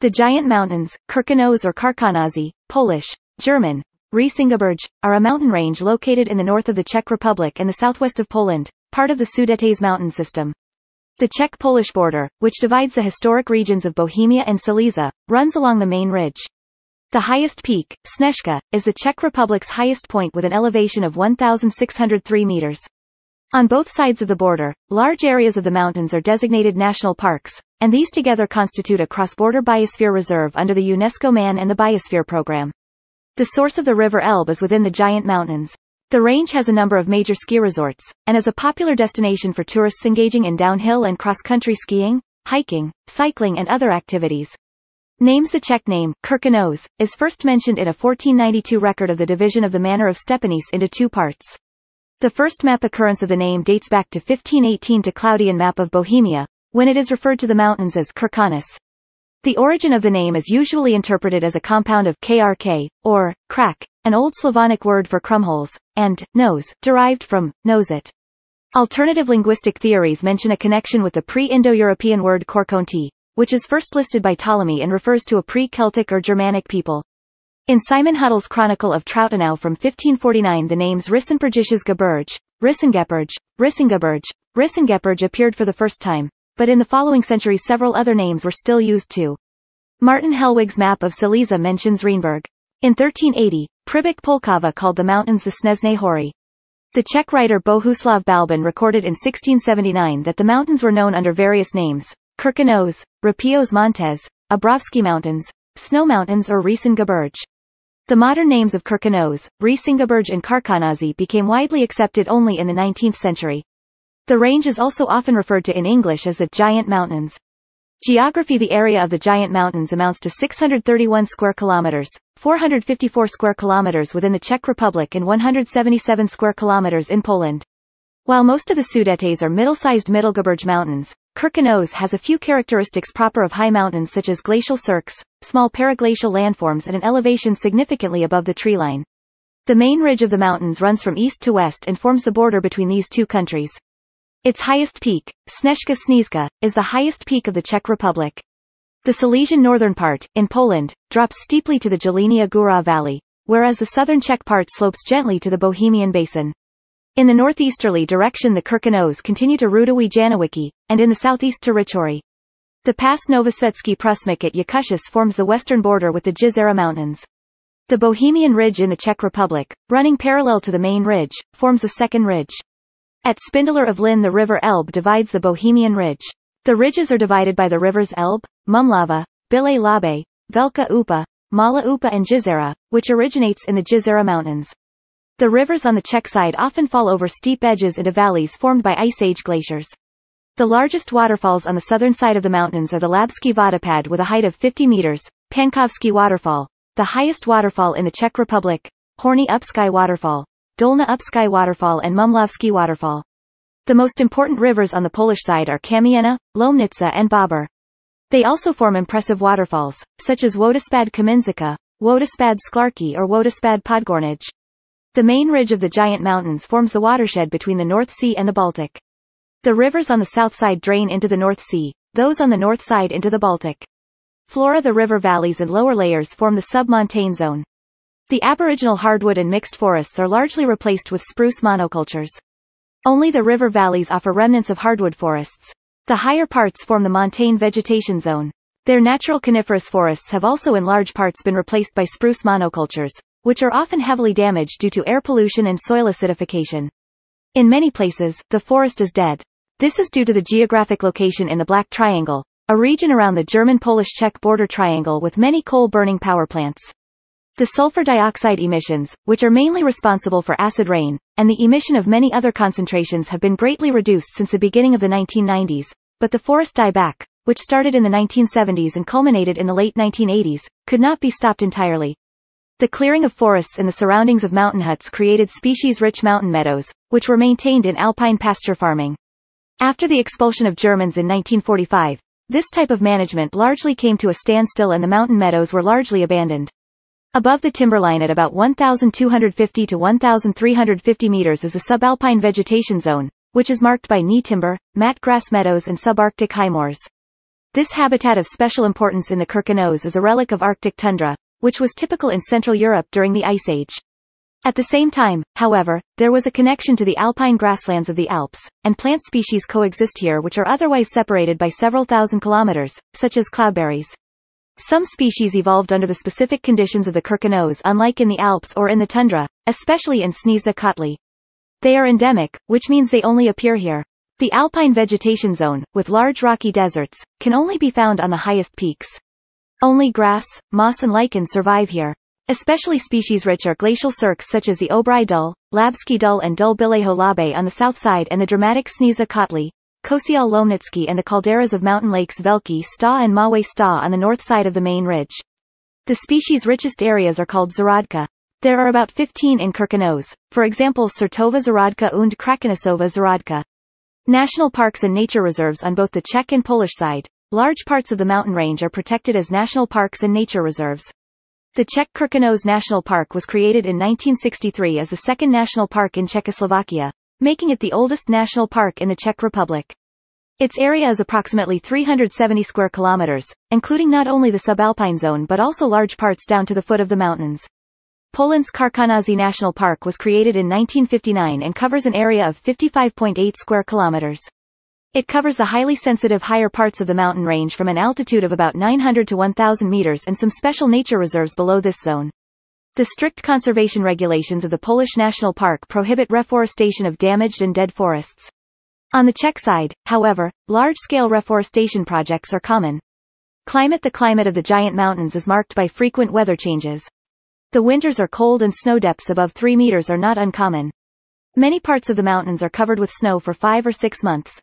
The giant mountains, Kirkanos or Karkanazi, Polish, German, Riesingaberge, are a mountain range located in the north of the Czech Republic and the southwest of Poland, part of the Sudetes mountain system. The Czech-Polish border, which divides the historic regions of Bohemia and Silesia, runs along the main ridge. The highest peak, Snezhka, is the Czech Republic's highest point with an elevation of 1,603 meters. On both sides of the border, large areas of the mountains are designated national parks, and these together constitute a cross-border biosphere reserve under the UNESCO MAN and the Biosphere Program. The source of the River Elbe is within the giant mountains. The range has a number of major ski resorts, and is a popular destination for tourists engaging in downhill and cross-country skiing, hiking, cycling and other activities. Names the Czech name, Kirkenos, is first mentioned in a 1492 record of the division of the manor of Stepánice into two parts. The first map occurrence of the name dates back to 1518 to Claudian map of Bohemia, when it is referred to the mountains as Kirkonis. The origin of the name is usually interpreted as a compound of krk, or crack, an old Slavonic word for crumholes, and nose, derived from knows it. Alternative linguistic theories mention a connection with the pre-Indo-European word korkonti, which is first listed by Ptolemy and refers to a pre-Celtic or Germanic people, in Simon Huddle's Chronicle of Troutenau from 1549 the names Rissenpergisches Geburge, Rissengeperge, Rissengeberge, Rissengeperge appeared for the first time, but in the following centuries several other names were still used too. Martin Hellwig's map of Silesia mentions Rheinberg. In 1380, Pribik Polkava called the mountains the Snesne Hori. The Czech writer Bohuslav Balban recorded in 1679 that the mountains were known under various names, Kirkenos, Rapios Montes, Abrovsky Mountains, Snow Mountains or Riesen the modern names of Kirkanos, Brisingaberge and Karkanazi became widely accepted only in the 19th century. The range is also often referred to in English as the Giant Mountains. Geography The area of the Giant Mountains amounts to 631 square kilometers, 454 square kilometers within the Czech Republic and 177 square kilometers in Poland. While most of the Sudetes are middle-sized Mittelgebirge Mountains, Kirkenos has a few characteristics proper of high mountains such as glacial cirques, small periglacial landforms at an elevation significantly above the treeline. The main ridge of the mountains runs from east to west and forms the border between these two countries. Its highest peak, Sněžka Snezka, is the highest peak of the Czech Republic. The Silesian northern part, in Poland, drops steeply to the Jelenia Góra Valley, whereas the southern Czech part slopes gently to the Bohemian Basin. In the northeasterly direction the Kirkenos continue to Rudowi-Janowicki, and in the southeast to Richori. The pass Novosvetsky Prusnik at Yakushis forms the western border with the Jizera Mountains. The Bohemian Ridge in the Czech Republic, running parallel to the main ridge, forms a second ridge. At Spindler of Lynn the river Elbe divides the Bohemian Ridge. The ridges are divided by the rivers Elbe, Mumlava, Bile Labe, Velka Upa, Mala Upa and Jizera, which originates in the Jizera Mountains. The rivers on the Czech side often fall over steep edges into valleys formed by Ice Age glaciers. The largest waterfalls on the southern side of the mountains are the Labsky Vodopad with a height of 50 meters, Pankovsky Waterfall, the highest waterfall in the Czech Republic, Horny Upsky Waterfall, Dolna Upsky Waterfall and Mumlovsky Waterfall. The most important rivers on the Polish side are Kamiena, Lomnica and Babur. They also form impressive waterfalls, such as Wodospad Kaminska, Wodospad Sklarki or Wodospad Podgornij. The main ridge of the giant mountains forms the watershed between the North Sea and the Baltic. The rivers on the south side drain into the North Sea, those on the north side into the Baltic. Flora the river valleys and lower layers form the submontane zone. The aboriginal hardwood and mixed forests are largely replaced with spruce monocultures. Only the river valleys offer remnants of hardwood forests. The higher parts form the montane vegetation zone. Their natural coniferous forests have also in large parts been replaced by spruce monocultures, which are often heavily damaged due to air pollution and soil acidification. In many places, the forest is dead. This is due to the geographic location in the Black Triangle, a region around the German-Polish-Czech border triangle with many coal-burning power plants. The sulfur dioxide emissions, which are mainly responsible for acid rain, and the emission of many other concentrations have been greatly reduced since the beginning of the 1990s, but the forest dieback, which started in the 1970s and culminated in the late 1980s, could not be stopped entirely, the clearing of forests in the surroundings of mountain huts created species-rich mountain meadows, which were maintained in alpine pasture farming. After the expulsion of Germans in 1945, this type of management largely came to a standstill and the mountain meadows were largely abandoned. Above the timberline at about 1,250 to 1,350 meters is the subalpine vegetation zone, which is marked by knee timber, mat grass meadows and subarctic high moors. This habitat of special importance in the Kirkenos is a relic of Arctic tundra, which was typical in Central Europe during the Ice Age. At the same time, however, there was a connection to the alpine grasslands of the Alps, and plant species coexist here which are otherwise separated by several thousand kilometers, such as cloudberries. Some species evolved under the specific conditions of the Kirkenos unlike in the Alps or in the tundra, especially in Snezia Kotli. They are endemic, which means they only appear here. The alpine vegetation zone, with large rocky deserts, can only be found on the highest peaks. Only grass, moss and lichen survive here. Especially species-rich are glacial cirques such as the Obrai Dul, Labsky Dul and Dul Bileho Labe on the south side and the dramatic Sniza Kotli, Kosial Lomnitsky and the calderas of mountain lakes Velki Sta and Mawe Sta on the north side of the main ridge. The species' richest areas are called Zaradka. There are about 15 in Kirkenos, for example Sertova Zaradka und Krakenisova Zaradka. National parks and nature reserves on both the Czech and Polish side. Large parts of the mountain range are protected as national parks and nature reserves. The Czech Krkonoz National Park was created in 1963 as the second national park in Czechoslovakia, making it the oldest national park in the Czech Republic. Its area is approximately 370 square kilometers, including not only the subalpine zone but also large parts down to the foot of the mountains. Poland's Karkonozy National Park was created in 1959 and covers an area of 55.8 square kilometers. It covers the highly sensitive higher parts of the mountain range from an altitude of about 900 to 1,000 meters and some special nature reserves below this zone. The strict conservation regulations of the Polish National Park prohibit reforestation of damaged and dead forests. On the Czech side, however, large-scale reforestation projects are common. Climate The climate of the giant mountains is marked by frequent weather changes. The winters are cold and snow depths above 3 meters are not uncommon. Many parts of the mountains are covered with snow for five or six months,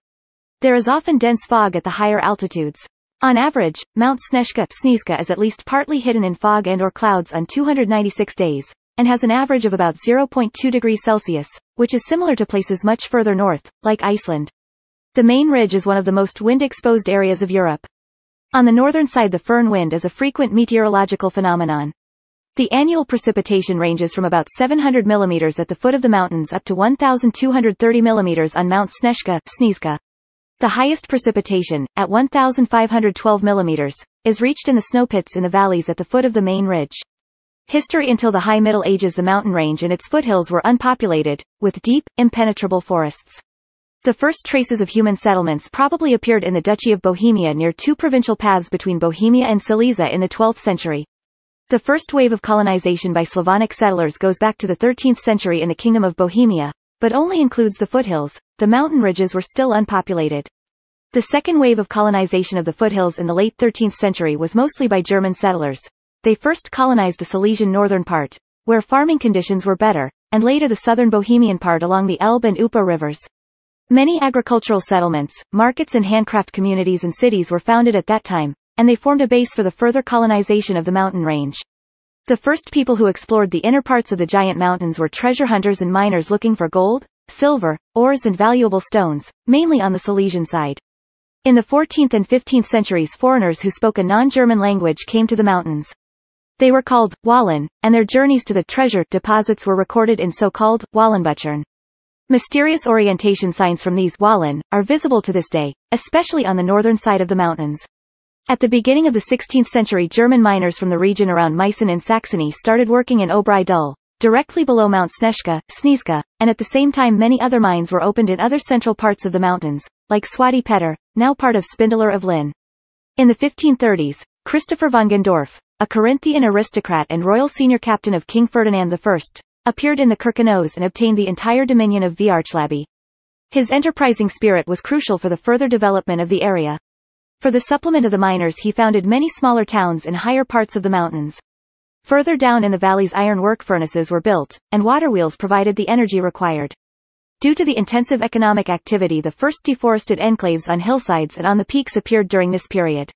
there is often dense fog at the higher altitudes. On average, Mount Snezhka, Snezka is at least partly hidden in fog and or clouds on 296 days, and has an average of about 0.2 degrees Celsius, which is similar to places much further north, like Iceland. The main ridge is one of the most wind-exposed areas of Europe. On the northern side the Fern wind is a frequent meteorological phenomenon. The annual precipitation ranges from about 700 mm at the foot of the mountains up to 1,230 mm on Mount Snezhka, Snezka. The highest precipitation, at 1,512 millimeters, is reached in the snowpits in the valleys at the foot of the main ridge. History Until the High Middle Ages the mountain range and its foothills were unpopulated, with deep, impenetrable forests. The first traces of human settlements probably appeared in the Duchy of Bohemia near two provincial paths between Bohemia and Silesia in the 12th century. The first wave of colonization by Slavonic settlers goes back to the 13th century in the Kingdom of Bohemia, but only includes the foothills, the mountain ridges were still unpopulated. The second wave of colonization of the foothills in the late 13th century was mostly by German settlers. They first colonized the Silesian northern part, where farming conditions were better, and later the southern Bohemian part along the Elbe and Upa rivers. Many agricultural settlements, markets and handcraft communities and cities were founded at that time, and they formed a base for the further colonization of the mountain range. The first people who explored the inner parts of the giant mountains were treasure hunters and miners looking for gold, silver, ores and valuable stones, mainly on the Silesian side. In the 14th and 15th centuries foreigners who spoke a non-German language came to the mountains. They were called Wallen, and their journeys to the treasure deposits were recorded in so-called Wallenbüchern. Mysterious orientation signs from these Wallen are visible to this day, especially on the northern side of the mountains. At the beginning of the 16th century German miners from the region around Meissen in Saxony started working in Obrai directly below Mount Sneschka, Snezka, and at the same time many other mines were opened in other central parts of the mountains, like Swati Petter, now part of Spindler of Lynn. In the 1530s, Christopher von Gendorf, a Corinthian aristocrat and royal senior captain of King Ferdinand I, appeared in the Kirkenos and obtained the entire dominion of Viarchlabi. His enterprising spirit was crucial for the further development of the area. For the supplement of the miners he founded many smaller towns in higher parts of the mountains. Further down in the valleys iron work furnaces were built, and water wheels provided the energy required. Due to the intensive economic activity the first deforested enclaves on hillsides and on the peaks appeared during this period.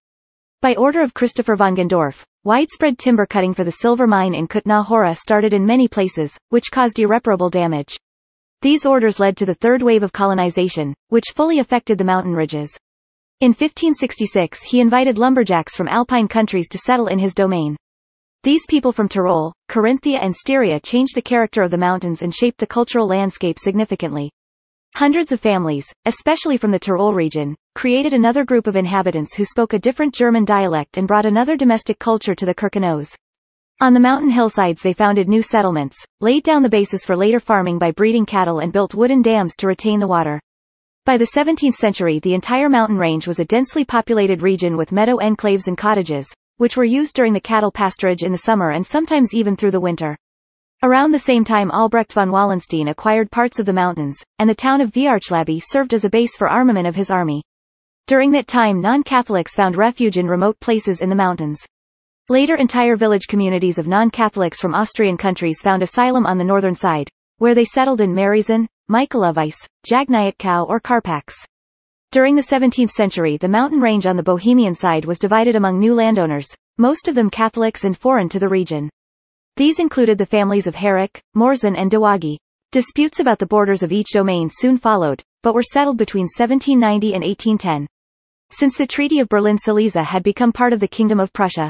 By order of Christopher von Gendorf, widespread timber cutting for the silver mine in Kutna Hora started in many places, which caused irreparable damage. These orders led to the third wave of colonization, which fully affected the mountain ridges. In 1566 he invited lumberjacks from Alpine countries to settle in his domain. These people from Tyrol, Carinthia and Styria changed the character of the mountains and shaped the cultural landscape significantly. Hundreds of families, especially from the Tyrol region, created another group of inhabitants who spoke a different German dialect and brought another domestic culture to the Kirkenos. On the mountain hillsides they founded new settlements, laid down the basis for later farming by breeding cattle and built wooden dams to retain the water. By the 17th century the entire mountain range was a densely populated region with meadow enclaves and cottages, which were used during the cattle pasturage in the summer and sometimes even through the winter. Around the same time Albrecht von Wallenstein acquired parts of the mountains, and the town of Viarchlaby served as a base for armament of his army. During that time non-Catholics found refuge in remote places in the mountains. Later entire village communities of non-Catholics from Austrian countries found asylum on the northern side, where they settled in Marizen, Michaelovice, Jagnayatkow or Karpax. During the 17th century the mountain range on the Bohemian side was divided among new landowners, most of them Catholics and foreign to the region. These included the families of Herrick, Morzin and Dewagi. Disputes about the borders of each domain soon followed, but were settled between 1790 and 1810. Since the Treaty of Berlin-Silesia had become part of the Kingdom of Prussia,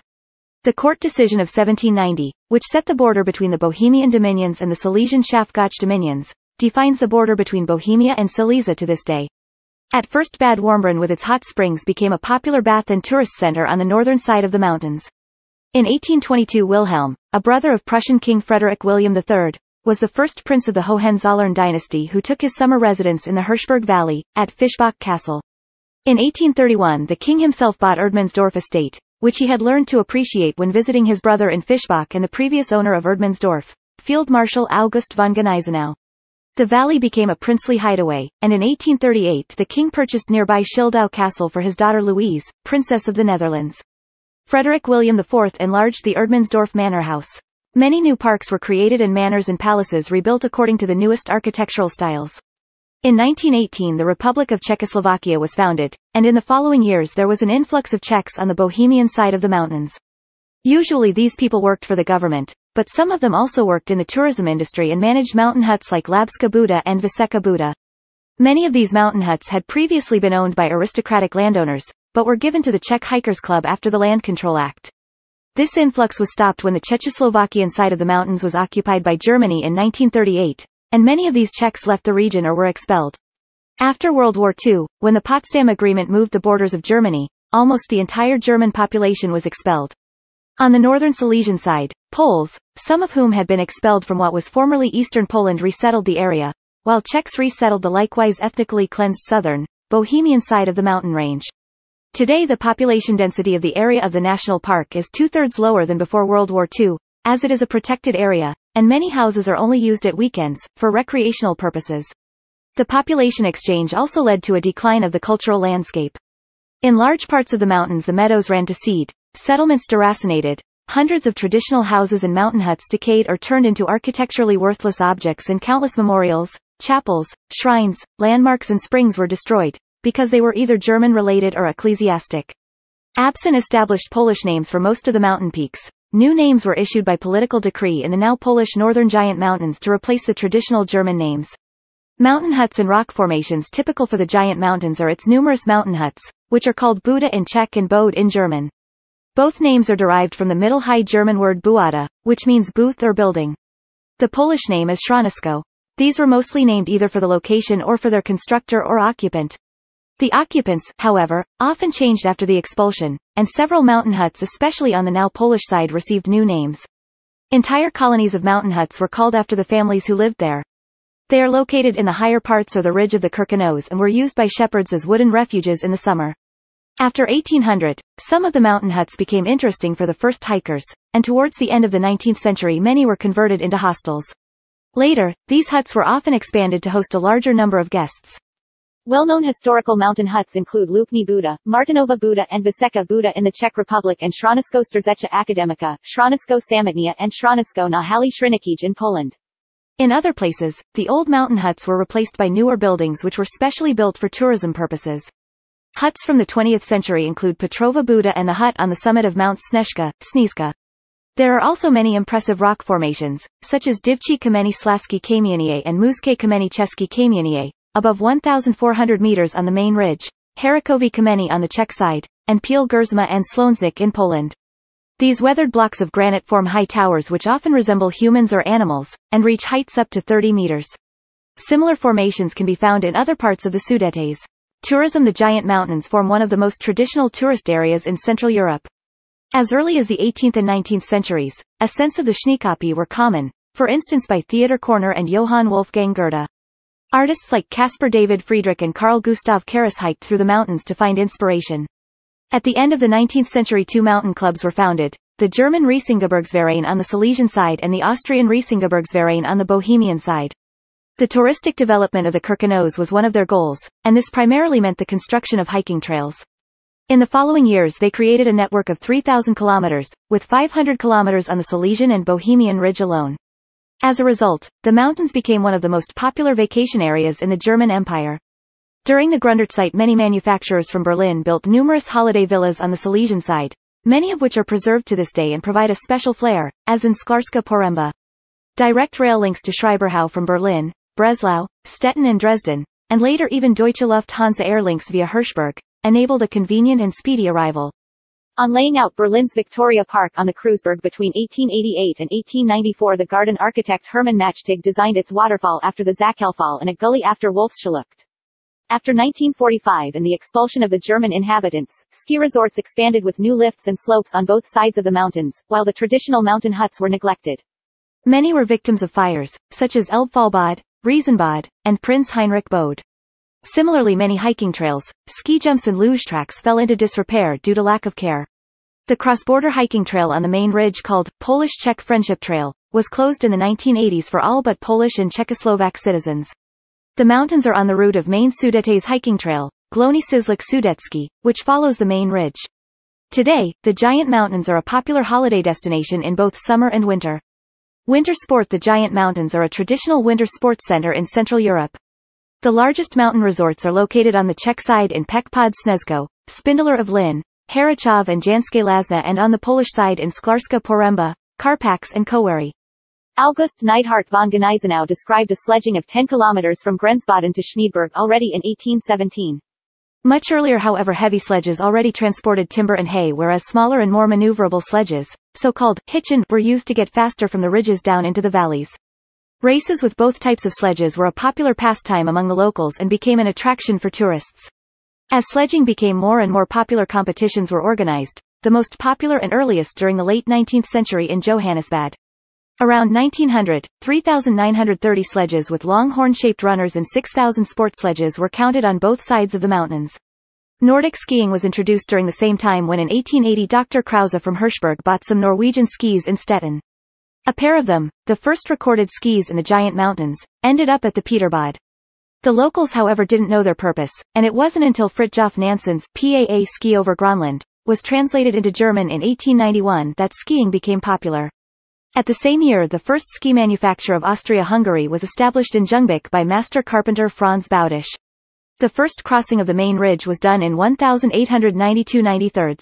the court decision of 1790, which set the border between the Bohemian dominions and the Silesian Schafgotsch dominions, defines the border between Bohemia and Silesia to this day. At first Bad Warmbrin with its hot springs became a popular bath and tourist center on the northern side of the mountains. In 1822 Wilhelm, a brother of Prussian King Frederick William III, was the first prince of the Hohenzollern dynasty who took his summer residence in the Hirschberg Valley, at Fischbach Castle. In 1831 the king himself bought Erdmannsdorf estate, which he had learned to appreciate when visiting his brother in Fischbach and the previous owner of Erdmannsdorf, Field Marshal August von Gneisenau the valley became a princely hideaway, and in 1838 the king purchased nearby Schildau Castle for his daughter Louise, Princess of the Netherlands. Frederick William IV enlarged the Erdmansdorf Manor House. Many new parks were created and manors and palaces rebuilt according to the newest architectural styles. In 1918 the Republic of Czechoslovakia was founded, and in the following years there was an influx of Czechs on the Bohemian side of the mountains. Usually these people worked for the government, but some of them also worked in the tourism industry and managed mountain huts like Labska Buddha and Viseka Buddha. Many of these mountain huts had previously been owned by aristocratic landowners, but were given to the Czech Hikers Club after the Land Control Act. This influx was stopped when the Czechoslovakian side of the mountains was occupied by Germany in 1938, and many of these Czechs left the region or were expelled. After World War II, when the Potsdam Agreement moved the borders of Germany, almost the entire German population was expelled. On the northern Silesian side, Poles, some of whom had been expelled from what was formerly eastern Poland resettled the area, while Czechs resettled the likewise ethnically cleansed southern, Bohemian side of the mountain range. Today the population density of the area of the national park is two-thirds lower than before World War II, as it is a protected area, and many houses are only used at weekends, for recreational purposes. The population exchange also led to a decline of the cultural landscape. In large parts of the mountains the meadows ran to seed, Settlements deracinated, hundreds of traditional houses and mountain huts decayed or turned into architecturally worthless objects and countless memorials, chapels, shrines, landmarks and springs were destroyed, because they were either German-related or ecclesiastic. Absent established Polish names for most of the mountain peaks, new names were issued by political decree in the now Polish northern giant mountains to replace the traditional German names. Mountain huts and rock formations typical for the giant mountains are its numerous mountain huts, which are called Buddha in Czech and Bode in German. Both names are derived from the Middle High German word buada, which means booth or building. The Polish name is Shronisko. These were mostly named either for the location or for their constructor or occupant. The occupants, however, often changed after the expulsion, and several mountain huts especially on the now Polish side received new names. Entire colonies of mountain huts were called after the families who lived there. They are located in the higher parts or the ridge of the Kirkenos and were used by shepherds as wooden refuges in the summer. After 1800, some of the mountain huts became interesting for the first hikers, and towards the end of the 19th century many were converted into hostels. Later, these huts were often expanded to host a larger number of guests. Well-known historical mountain huts include Lupni Buda, Martinova Buda, and Viseka Buda in the Czech Republic and Shronisko Strzecza Akademika, Shronisko Samotnia and Shronisko Nahali Hali in Poland. In other places, the old mountain huts were replaced by newer buildings which were specially built for tourism purposes. Huts from the 20th century include Petrova Buda and the hut on the summit of Mount Sneška. Snezka. There are also many impressive rock formations, such as Divčí Kameni Slasky Kameni and Muske Kameni Cheski Kameni, above 1,400 meters on the main ridge, Harakovi Kameni on the Czech side, and Peel Gerzma and Slonznik in Poland. These weathered blocks of granite form high towers which often resemble humans or animals, and reach heights up to 30 meters. Similar formations can be found in other parts of the Sudetes. Tourism The giant mountains form one of the most traditional tourist areas in Central Europe. As early as the 18th and 19th centuries, ascents of the Schneekopie were common, for instance by Theodor Korner and Johann Wolfgang Goethe. Artists like Caspar David Friedrich and Carl Gustav Karas hiked through the mountains to find inspiration. At the end of the 19th century two mountain clubs were founded, the German Riesingebergsverein on the Silesian side and the Austrian Riesingebergsverein on the Bohemian side. The touristic development of the Kirkenos was one of their goals, and this primarily meant the construction of hiking trails. In the following years they created a network of 3,000 kilometers, with 500 kilometers on the Silesian and Bohemian Ridge alone. As a result, the mountains became one of the most popular vacation areas in the German Empire. During the Gründerzeit, many manufacturers from Berlin built numerous holiday villas on the Silesian side, many of which are preserved to this day and provide a special flair, as in Sklarska Poremba. Direct rail links to Schreiberhau from Berlin, Breslau, Stettin and Dresden, and later even Deutsche Lufthansa Airlinks via Hirschberg, enabled a convenient and speedy arrival. On laying out Berlin's Victoria Park on the Kreuzberg between 1888 and 1894 the garden architect Hermann Machtig designed its waterfall after the fall and a gully after Wolfschlucht. After 1945 and the expulsion of the German inhabitants, ski resorts expanded with new lifts and slopes on both sides of the mountains, while the traditional mountain huts were neglected. Many were victims of fires, such as Elbfallbad, Riesenbad, and Prince Heinrich Bode. Similarly many hiking trails, ski jumps and luge tracks fell into disrepair due to lack of care. The cross-border hiking trail on the main ridge called Polish-Czech Friendship Trail was closed in the 1980s for all but Polish and Czechoslovak citizens. The mountains are on the route of main Sudetes hiking trail, Glony Sislik Sudetski, which follows the main ridge. Today, the giant mountains are a popular holiday destination in both summer and winter. Winter sport The giant mountains are a traditional winter sports center in Central Europe. The largest mountain resorts are located on the Czech side in Pekpod Snezko, Spindler of Lin, Harachov and Janské Lazna and on the Polish side in Sklarska Poręba, Karpax and Kowary. August Neidhart von Geneisenau described a sledging of 10 kilometers from Grenzbaden to Schneeberg already in 1817. Much earlier however heavy sledges already transported timber and hay whereas smaller and more maneuverable sledges, so-called hitchin, were used to get faster from the ridges down into the valleys. Races with both types of sledges were a popular pastime among the locals and became an attraction for tourists. As sledging became more and more popular competitions were organized, the most popular and earliest during the late 19th century in Johannesbad. Around 1900, 3,930 sledges with long horn-shaped runners and 6,000 sport sledges were counted on both sides of the mountains. Nordic skiing was introduced during the same time when in 1880 Dr. Krause from Hirschberg bought some Norwegian skis in Stettin. A pair of them, the first recorded skis in the Giant Mountains, ended up at the Peterbad. The locals however didn't know their purpose, and it wasn't until Fritjof Nansen's PAA Ski over Grönland was translated into German in 1891 that skiing became popular. At the same year the first ski manufacture of Austria-Hungary was established in Jungbik by master carpenter Franz Baudisch. The first crossing of the main ridge was done in 1892-93.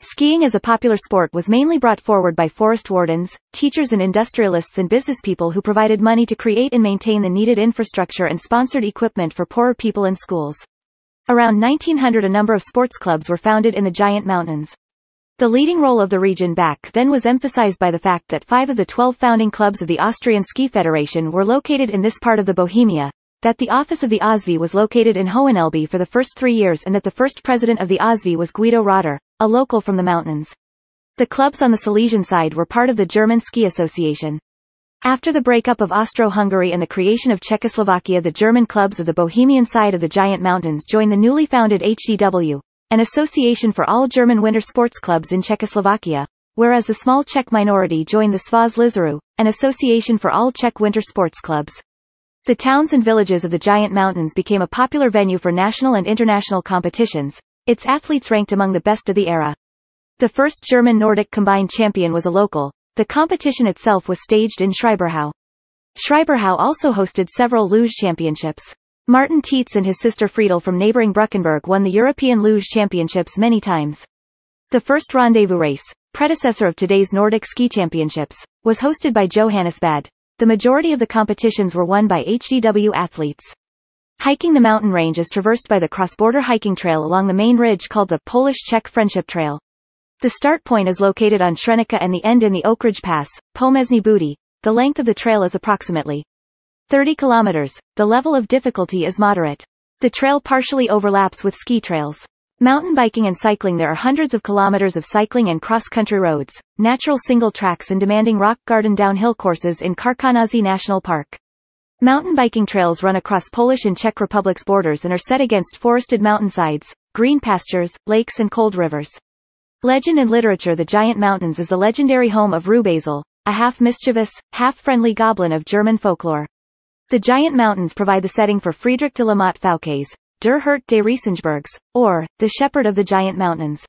Skiing as a popular sport was mainly brought forward by forest wardens, teachers and industrialists and businesspeople who provided money to create and maintain the needed infrastructure and sponsored equipment for poorer people and schools. Around 1900 a number of sports clubs were founded in the giant mountains. The leading role of the region back then was emphasized by the fact that five of the 12 founding clubs of the Austrian Ski Federation were located in this part of the Bohemia, that the office of the OSV was located in Hohenelbe for the first three years and that the first president of the OSV was Guido Rotter, a local from the mountains. The clubs on the Silesian side were part of the German Ski Association. After the breakup of Austro-Hungary and the creation of Czechoslovakia the German clubs of the Bohemian side of the giant mountains joined the newly founded HDW, an association for all German winter sports clubs in Czechoslovakia, whereas the small Czech minority joined the Svaz Lizaru, an association for all Czech winter sports clubs. The towns and villages of the giant mountains became a popular venue for national and international competitions, its athletes ranked among the best of the era. The first German Nordic combined champion was a local, the competition itself was staged in Schreiberhau. Schreiberhau also hosted several luge championships. Martin Tietz and his sister Friedel from neighboring Bruckenberg won the European Luge Championships many times. The first rendezvous race, predecessor of today's Nordic Ski Championships, was hosted by Johannes Bad. The majority of the competitions were won by HDW athletes. Hiking the mountain range is traversed by the cross-border hiking trail along the main ridge called the Polish-Czech Friendship Trail. The start point is located on Srenica and the end in the Oak Ridge Pass, Pomesny Booty. The length of the trail is approximately 30 kilometers, the level of difficulty is moderate. The trail partially overlaps with ski trails. Mountain biking and cycling There are hundreds of kilometers of cycling and cross-country roads, natural single tracks and demanding rock garden downhill courses in Karkanazi National Park. Mountain biking trails run across Polish and Czech Republic's borders and are set against forested mountainsides, green pastures, lakes and cold rivers. Legend and literature The Giant Mountains is the legendary home of Rubazel, a half-mischievous, half-friendly goblin of German folklore. The giant mountains provide the setting for Friedrich de la Motte Fouquet's Der Hert des Riesenbergs, or The Shepherd of the Giant Mountains.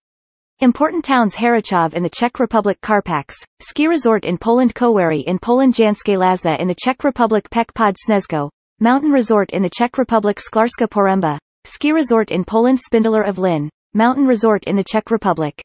Important towns Harachov in the Czech Republic Karpax, ski resort in Poland Kowary in Poland Janské Laza in the Czech Republic Pek Pod Snezko, mountain resort in the Czech Republic Sklarska Poremba, ski resort in Poland Spindler of Lynn, mountain resort in the Czech Republic.